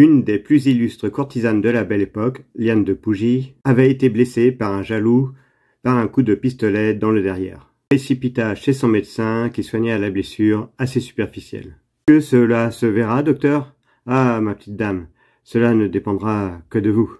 Une des plus illustres courtisanes de la Belle Époque, Liane de Pougy, avait été blessée par un jaloux par un coup de pistolet dans le derrière. Précipita chez son médecin qui soigna la blessure assez superficielle. Que cela se verra, docteur Ah, ma petite dame, cela ne dépendra que de vous.